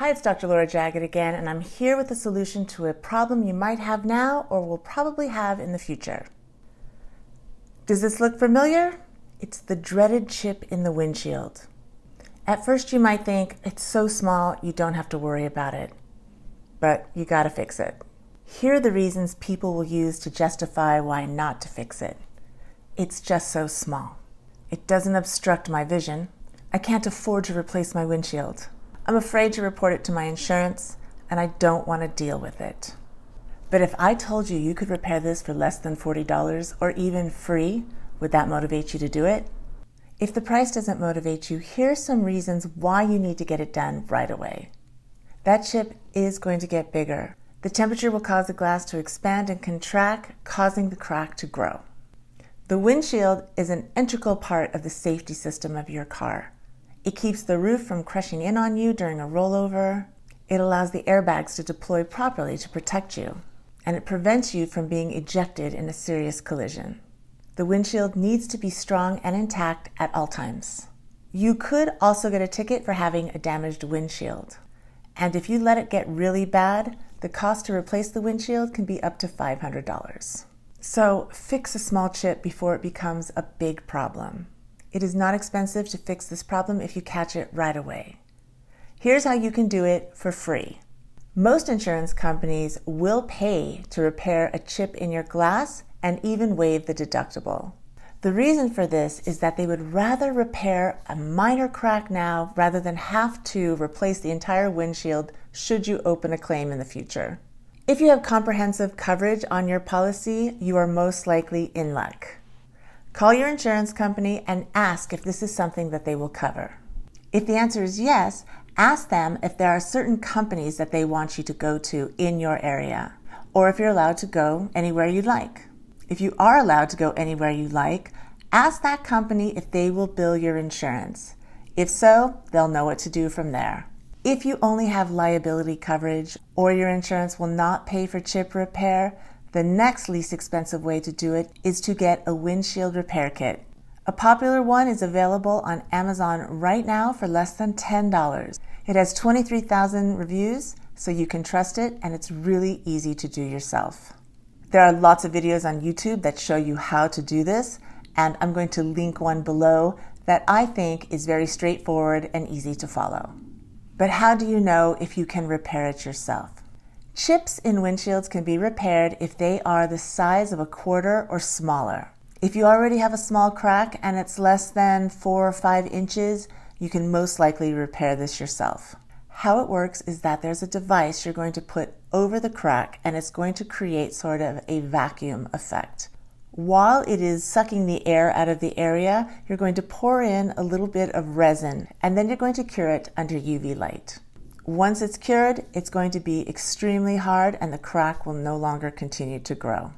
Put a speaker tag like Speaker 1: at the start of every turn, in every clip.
Speaker 1: Hi, it's Dr. Laura Jaggett again, and I'm here with a solution to a problem you might have now or will probably have in the future. Does this look familiar? It's the dreaded chip in the windshield. At first, you might think it's so small you don't have to worry about it, but you gotta fix it. Here are the reasons people will use to justify why not to fix it it's just so small. It doesn't obstruct my vision. I can't afford to replace my windshield. I'm afraid to report it to my insurance, and I don't want to deal with it. But if I told you you could repair this for less than $40 or even free, would that motivate you to do it? If the price doesn't motivate you, here are some reasons why you need to get it done right away. That chip is going to get bigger. The temperature will cause the glass to expand and contract, causing the crack to grow. The windshield is an integral part of the safety system of your car. It keeps the roof from crushing in on you during a rollover. It allows the airbags to deploy properly to protect you. And it prevents you from being ejected in a serious collision. The windshield needs to be strong and intact at all times. You could also get a ticket for having a damaged windshield. And if you let it get really bad, the cost to replace the windshield can be up to $500. So fix a small chip before it becomes a big problem. It is not expensive to fix this problem if you catch it right away. Here's how you can do it for free. Most insurance companies will pay to repair a chip in your glass and even waive the deductible. The reason for this is that they would rather repair a minor crack now rather than have to replace the entire windshield should you open a claim in the future. If you have comprehensive coverage on your policy, you are most likely in luck. Call your insurance company and ask if this is something that they will cover. If the answer is yes, ask them if there are certain companies that they want you to go to in your area, or if you're allowed to go anywhere you like. If you are allowed to go anywhere you like, ask that company if they will bill your insurance. If so, they'll know what to do from there. If you only have liability coverage or your insurance will not pay for chip repair, the next least expensive way to do it is to get a windshield repair kit. A popular one is available on Amazon right now for less than $10. It has 23,000 reviews, so you can trust it, and it's really easy to do yourself. There are lots of videos on YouTube that show you how to do this, and I'm going to link one below that I think is very straightforward and easy to follow. But how do you know if you can repair it yourself? Chips in windshields can be repaired if they are the size of a quarter or smaller. If you already have a small crack and it's less than four or five inches, you can most likely repair this yourself. How it works is that there's a device you're going to put over the crack and it's going to create sort of a vacuum effect. While it is sucking the air out of the area, you're going to pour in a little bit of resin and then you're going to cure it under UV light. Once it's cured, it's going to be extremely hard and the crack will no longer continue to grow.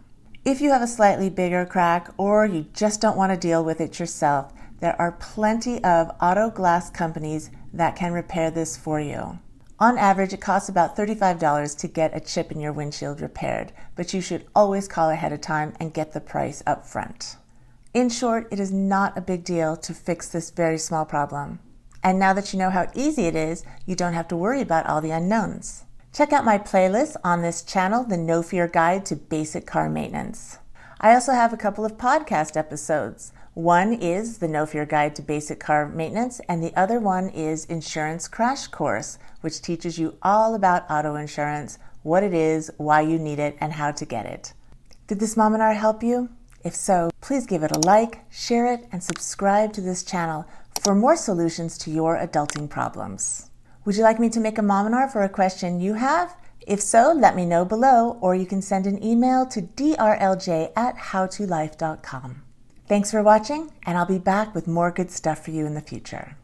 Speaker 1: If you have a slightly bigger crack or you just don't want to deal with it yourself, there are plenty of auto glass companies that can repair this for you. On average, it costs about $35 to get a chip in your windshield repaired, but you should always call ahead of time and get the price up front. In short, it is not a big deal to fix this very small problem. And now that you know how easy it is, you don't have to worry about all the unknowns. Check out my playlist on this channel, The No Fear Guide to Basic Car Maintenance. I also have a couple of podcast episodes. One is The No Fear Guide to Basic Car Maintenance, and the other one is Insurance Crash Course, which teaches you all about auto insurance, what it is, why you need it, and how to get it. Did this Mom and help you? If so, please give it a like, share it, and subscribe to this channel for more solutions to your adulting problems. Would you like me to make a Mominar for a question you have? If so, let me know below, or you can send an email to drlj at howtolife.com. Thanks for watching, and I'll be back with more good stuff for you in the future.